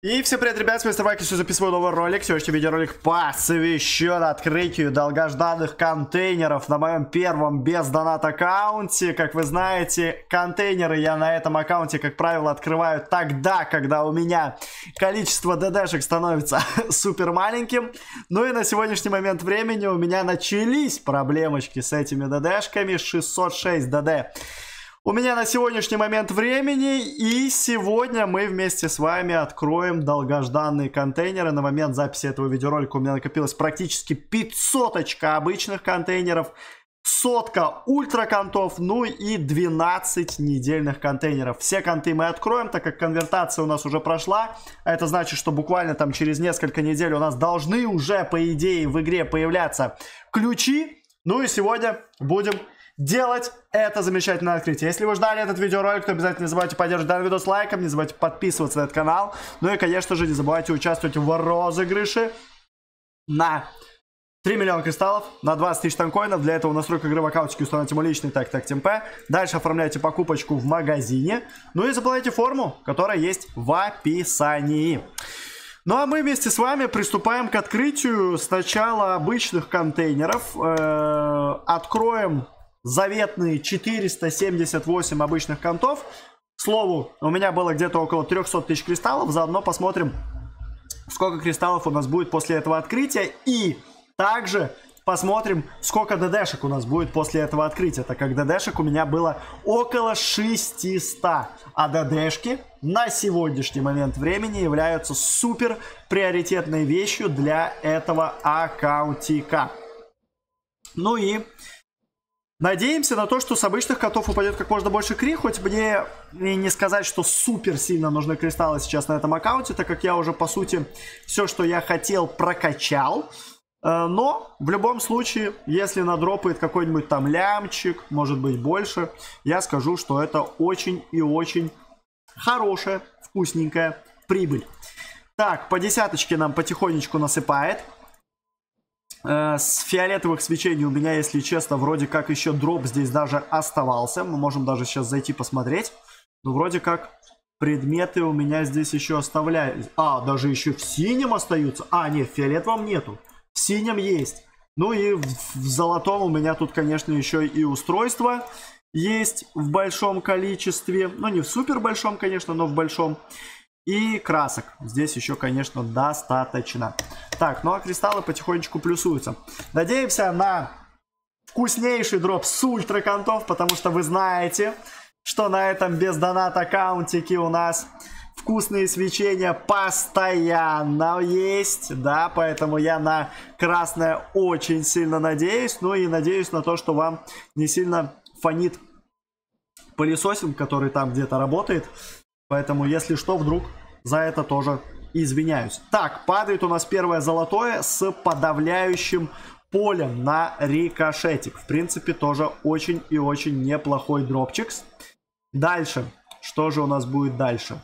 И всем привет, ребят, с вами Вайки, все записываю новый ролик. Сегодняшний видеоролик посвящен открытию долгожданных контейнеров на моем первом без донат аккаунте. Как вы знаете, контейнеры я на этом аккаунте, как правило, открываю тогда, когда у меня количество ДДшек становится супер маленьким. Ну и на сегодняшний момент времени у меня начались проблемочки с этими ДДшками. 606 ДД у меня на сегодняшний момент времени. И сегодня мы вместе с вами откроем долгожданные контейнеры. На момент записи этого видеоролика у меня накопилось практически 500 обычных контейнеров сотка ультраконтов, ну и 12 недельных контейнеров. Все конты мы откроем, так как конвертация у нас уже прошла. А это значит, что буквально там через несколько недель у нас должны уже, по идее, в игре появляться ключи. Ну и сегодня будем делать это замечательное открытие. Если вы ждали этот видеоролик, то обязательно не забывайте поддерживать данный видос лайком, не забывайте подписываться на этот канал. Ну и, конечно же, не забывайте участвовать в розыгрыше на 3 миллиона кристаллов на 20 тысяч танкоинов. Для этого настройка игры в аккаунтике установите мой личный так так ТМП. Дальше оформляйте покупочку в магазине. Ну и заполняйте форму, которая есть в описании. Ну а мы вместе с вами приступаем к открытию сначала обычных контейнеров. Э -э откроем заветные 478 обычных контов. К слову, у меня было где-то около 300 тысяч кристаллов. Заодно посмотрим, сколько кристаллов у нас будет после этого открытия. И также посмотрим, сколько ДДшек у нас будет после этого открытия. Так как ДДшек у меня было около 600. А ДДшки на сегодняшний момент времени являются супер приоритетной вещью для этого аккаунтика. Ну и Надеемся на то, что с обычных котов упадет как можно больше кри, хоть мне и не сказать, что супер сильно нужны кристаллы сейчас на этом аккаунте, так как я уже, по сути, все, что я хотел, прокачал. Э, но в любом случае, если надропает какой-нибудь там лямчик, может быть больше, я скажу, что это очень и очень хорошая, вкусненькая прибыль. Так, по десяточке нам потихонечку насыпает. Э, с фиолетовых свечений у меня, если честно, вроде как еще дроп здесь даже оставался. Мы можем даже сейчас зайти посмотреть. Но ну, вроде как предметы у меня здесь еще оставляют. А, даже еще в синем остаются. А, нет, в фиолетовом нету. В синем есть. Ну и в, в золотом у меня тут, конечно, еще и устройство есть в большом количестве. Ну, не в супер большом, конечно, но в большом. И красок. Здесь еще, конечно, достаточно. Так, ну а кристаллы потихонечку плюсуются. Надеемся на вкуснейший дроп с ультра потому что вы знаете, что на этом без доната аккаунтики у нас вкусные свечения постоянно есть, да, поэтому я на красное очень сильно надеюсь, ну и надеюсь на то, что вам не сильно фонит пылесосин, который там где-то работает, поэтому если что, вдруг за это тоже извиняюсь. Так, падает у нас первое золотое с подавляющим полем на рикошетик. В принципе, тоже очень и очень неплохой дропчик. Дальше. Что же у нас будет дальше?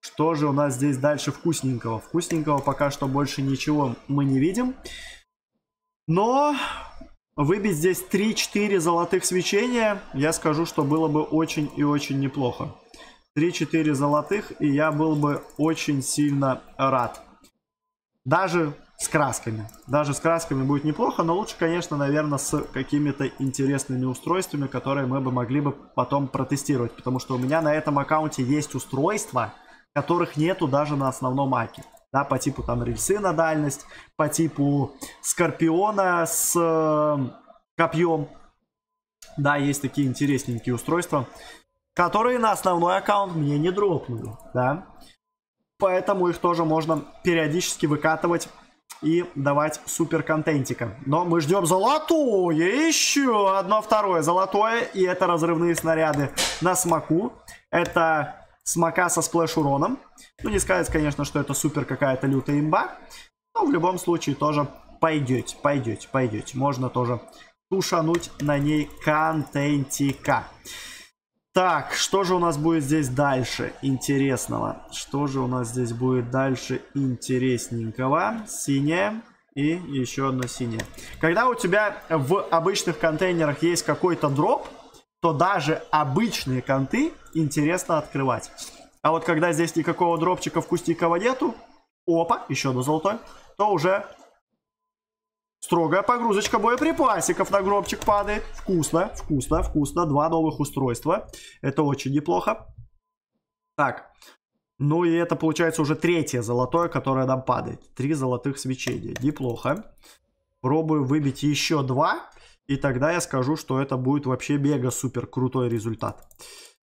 Что же у нас здесь дальше вкусненького? Вкусненького пока что больше ничего мы не видим. Но выбить здесь 3-4 золотых свечения, я скажу, что было бы очень и очень неплохо. 3-4 золотых, и я был бы очень сильно рад. Даже с красками. Даже с красками будет неплохо, но лучше, конечно, наверное, с какими-то интересными устройствами, которые мы бы могли бы потом протестировать. Потому что у меня на этом аккаунте есть устройства, которых нету даже на основном аке. Да, по типу там рельсы на дальность, по типу скорпиона с э, копьем. Да, есть такие интересненькие устройства которые на основной аккаунт мне не дропнули, да. Поэтому их тоже можно периодически выкатывать и давать супер контентика. Но мы ждем золотое, еще одно второе золотое, и это разрывные снаряды на смоку. Это смока со сплэш уроном. Ну, не сказать, конечно, что это супер какая-то лютая имба, но в любом случае тоже пойдете, пойдете, пойдете. Можно тоже тушануть на ней контентика. Так, что же у нас будет здесь дальше интересного? Что же у нас здесь будет дальше интересненького? Синяя и еще одно синее. Когда у тебя в обычных контейнерах есть какой-то дроп, то даже обычные конты интересно открывать. А вот когда здесь никакого дропчика вкусненького нету, опа, еще одно золотое, то уже Строгая погрузочка боеприпасиков на гробчик падает. Вкусно, вкусно, вкусно. Два новых устройства. Это очень неплохо. Так. Ну и это получается уже третье золотое, которое нам падает. Три золотых свечения. Неплохо. Пробую выбить еще два. И тогда я скажу, что это будет вообще мега-супер крутой результат.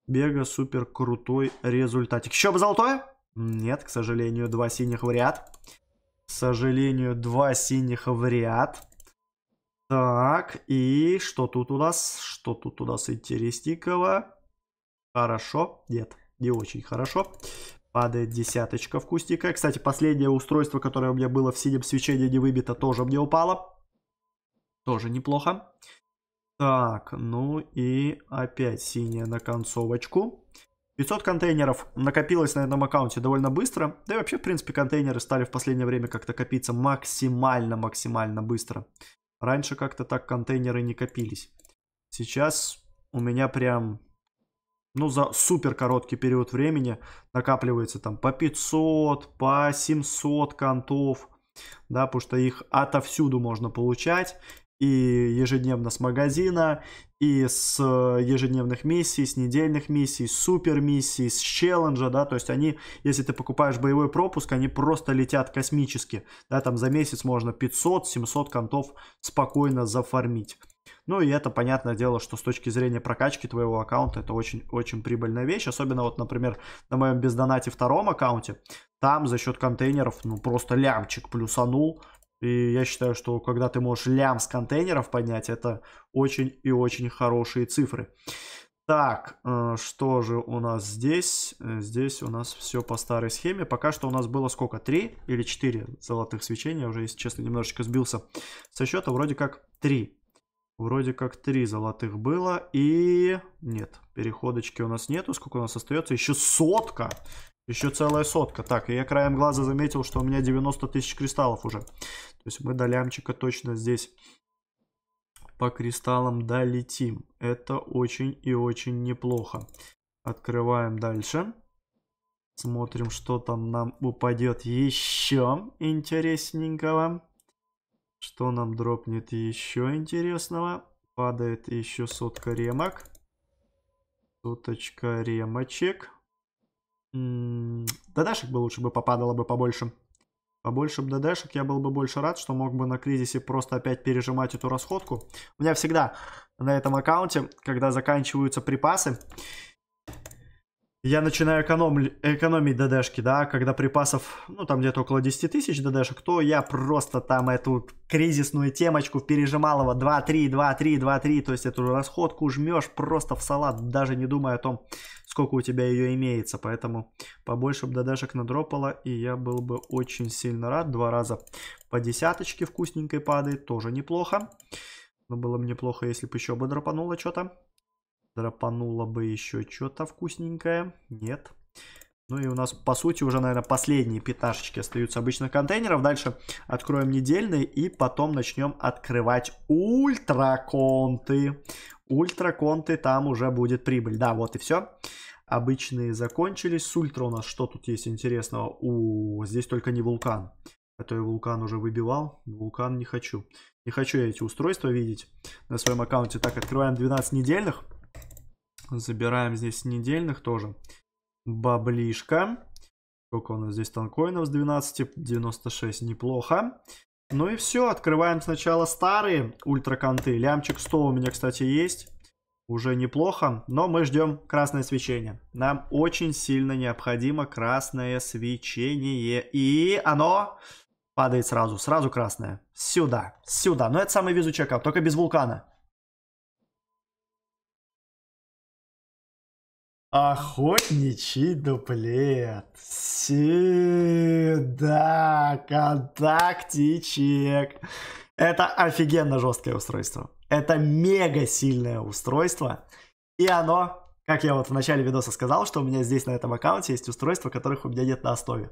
Мега-супер крутой результат. Еще бы золотое? Нет, к сожалению, два синих в ряд сожалению, два синих в ряд. Так, и что тут у нас? Что тут у нас интересненького? Хорошо. Нет, не очень хорошо. Падает десяточка в кустика. Кстати, последнее устройство, которое у меня было в синем свечении не выбито, тоже мне упало. Тоже неплохо. Так, ну и опять синяя на концовочку. 500 контейнеров накопилось на этом аккаунте довольно быстро. Да и вообще, в принципе, контейнеры стали в последнее время как-то копиться максимально-максимально быстро. Раньше как-то так контейнеры не копились. Сейчас у меня прям, ну, за супер короткий период времени накапливается там по 500, по 700 контов. Да, потому что их отовсюду можно получать и ежедневно с магазина, и с э, ежедневных миссий, с недельных миссий, с супер миссий, с челленджа, да, то есть они, если ты покупаешь боевой пропуск, они просто летят космически, да, там за месяц можно 500-700 контов спокойно зафармить. Ну и это понятное дело, что с точки зрения прокачки твоего аккаунта это очень-очень прибыльная вещь. Особенно вот, например, на моем бездонате втором аккаунте, там за счет контейнеров, ну просто лямчик плюсанул. И я считаю, что когда ты можешь лям с контейнеров поднять, это очень и очень хорошие цифры. Так, э, что же у нас здесь? Э, здесь у нас все по старой схеме. Пока что у нас было сколько? Три или четыре золотых свечения. уже, если честно, немножечко сбился со счета. Вроде как три. Вроде как три золотых было. И нет, переходочки у нас нету. Сколько у нас остается? Еще сотка. Еще целая сотка. Так, я краем глаза заметил, что у меня 90 тысяч кристаллов уже. То есть мы до лямчика точно здесь по кристаллам долетим. Это очень и очень неплохо. Открываем дальше. Смотрим, что там нам упадет еще интересненького. Что нам дропнет еще интересного? Падает еще сотка ремок. Соточка ремочек. ДДшек бы лучше бы попадало бы побольше. Побольше бы ДДшек, я был бы больше рад, что мог бы на кризисе просто опять пережимать эту расходку. У меня всегда на этом аккаунте, когда заканчиваются припасы, я начинаю эконом... экономить ДДшки, да, когда припасов, ну, там где-то около 10 тысяч ДДшек, то я просто там эту кризисную темочку пережималова 2-3, 2-3, 2-3, то есть эту расходку жмешь просто в салат, даже не думая о том, сколько у тебя ее имеется, поэтому побольше бы ДДшек надропало, и я был бы очень сильно рад, два раза по десяточке вкусненькой падает, тоже неплохо, но было бы неплохо, если бы еще бы дропануло что-то. Драпануло бы еще что-то вкусненькое. Нет. Ну и у нас, по сути, уже, наверное, последние пятнашечки остаются обычных контейнеров. Дальше откроем недельный и потом начнем открывать ультраконты. Ультраконты, там уже будет прибыль. Да, вот и все. Обычные закончились. С ультра у нас что тут есть интересного? У, здесь только не вулкан. Это а я вулкан уже выбивал. Вулкан не хочу. Не хочу я эти устройства видеть на своем аккаунте. Так, открываем 12 недельных. Забираем здесь недельных тоже. Баблишка. Сколько у нас здесь танкоинов с 12? 96, неплохо. Ну и все, открываем сначала старые ультраконты. Лямчик 100 у меня, кстати, есть. Уже неплохо, но мы ждем красное свечение. Нам очень сильно необходимо красное свечение. И оно падает сразу, сразу красное. Сюда, сюда. Но это самый везучий аккаунт, только без вулкана. Охотничий дуплет. Сюда контактичек. Это офигенно жесткое устройство. Это мега сильное устройство. И оно, как я вот в начале видоса сказал, что у меня здесь на этом аккаунте есть устройства, которых у меня нет на основе.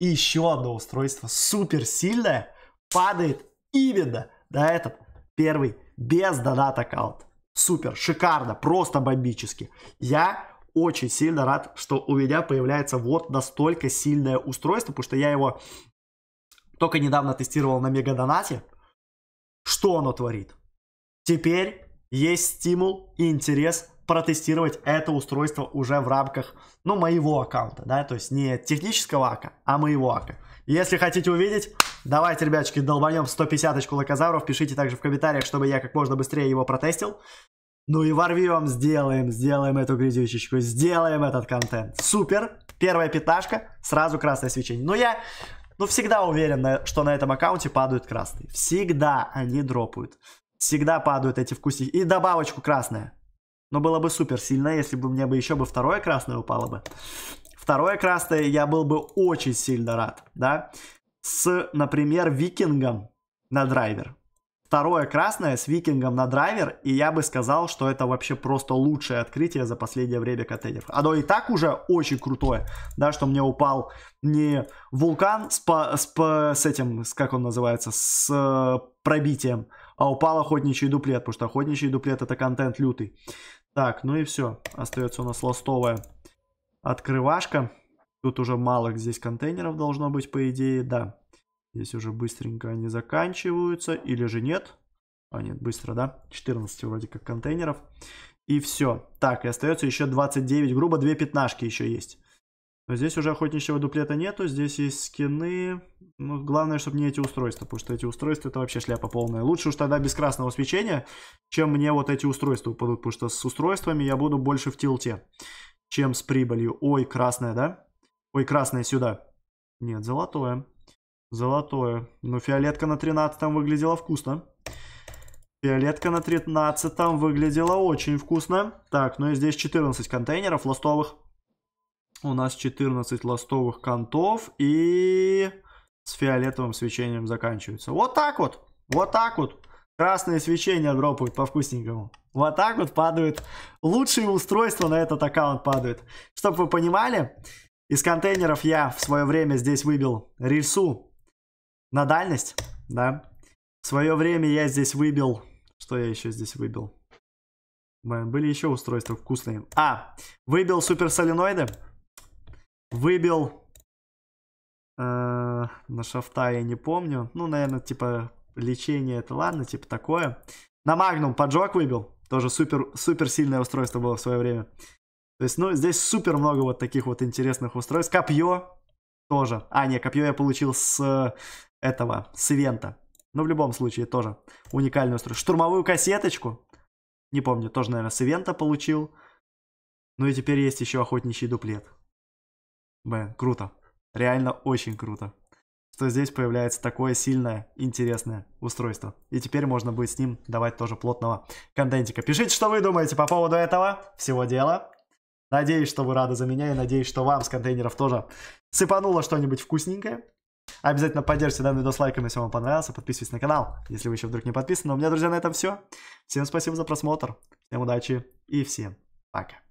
И еще одно устройство супер сильное падает именно на этот первый без донат аккаунт. Супер, шикарно, просто бомбически. Я очень сильно рад, что у меня появляется вот настолько сильное устройство, потому что я его только недавно тестировал на Мегадонате. Что оно творит? Теперь есть стимул и интерес протестировать это устройство уже в рамках, ну, моего аккаунта, да, то есть не технического ака, а моего ака. Если хотите увидеть, давайте, ребяточки, долбанем 150-очку лакозавров, пишите также в комментариях, чтобы я как можно быстрее его протестил. Ну и ворвем, сделаем, сделаем эту грязючечку, сделаем этот контент. Супер! Первая пятнашка, сразу красное свечение. Но я, ну, всегда уверен, что на этом аккаунте падают красные. Всегда они дропают. Всегда падают эти вкусики И добавочку красная. Но было бы супер сильно, если бы мне бы еще бы второе красное упало бы. Второе красное я был бы очень сильно рад, да? С, например, викингом на драйвер. Второе красное с викингом на драйвер, и я бы сказал, что это вообще просто лучшее открытие за последнее время контейнеров. Оно и так уже очень крутое, да, что мне упал не вулкан с, по, с, по, с этим, с, как он называется, с э, пробитием, а упал охотничий дуплет, потому что охотничий дуплет это контент лютый. Так, ну и все, остается у нас ластовая открывашка. Тут уже малых здесь контейнеров должно быть, по идее, да. Здесь уже быстренько они заканчиваются. Или же нет. А нет, быстро, да? 14 вроде как контейнеров. И все. Так, и остается еще 29. Грубо две пятнашки еще есть. Но здесь уже охотничьего дуплета нету. Здесь есть скины. Ну, главное, чтобы не эти устройства. Потому что эти устройства это вообще шляпа полная. Лучше уж тогда без красного свечения, чем мне вот эти устройства упадут. Потому что с устройствами я буду больше в тилте, чем с прибылью. Ой, красная, да? Ой, красная сюда. Нет, золотое. Золотое. Но фиолетка на 13 выглядела вкусно. Фиолетка на 13 выглядела очень вкусно. Так, ну и здесь 14 контейнеров ластовых. У нас 14 ластовых контов и с фиолетовым свечением заканчивается. Вот так вот. Вот так вот. Красное свечение дропают по вкусненькому. Вот так вот падают. Лучшие устройства на этот аккаунт падают. Чтобы вы понимали, из контейнеров я в свое время здесь выбил рельсу на дальность, да. В свое время я здесь выбил... Что я еще здесь выбил? Были еще устройства вкусные. А, выбил суперсоленоиды. Выбил... Э, на шафта я не помню. Ну, наверное, типа лечение это ладно, типа такое. На магнум поджог выбил. Тоже супер, супер сильное устройство было в свое время. То есть, ну, здесь супер много вот таких вот интересных устройств. Копье тоже. А, нет, копье я получил с этого Свента. Но ну, в любом случае тоже уникальное устройство. Штурмовую кассеточку. Не помню, тоже, наверное, с ивента получил. Ну и теперь есть еще охотничий дуплет. Блин, круто. Реально очень круто. Что здесь появляется такое сильное, интересное устройство. И теперь можно будет с ним давать тоже плотного контентика. Пишите, что вы думаете по поводу этого всего дела. Надеюсь, что вы рады за меня и надеюсь, что вам с контейнеров тоже сыпануло что-нибудь вкусненькое. Обязательно поддержите данный видос лайком, если вам понравился. Подписывайтесь на канал, если вы еще вдруг не подписаны. у меня, друзья, на этом все. Всем спасибо за просмотр. Всем удачи и всем пока.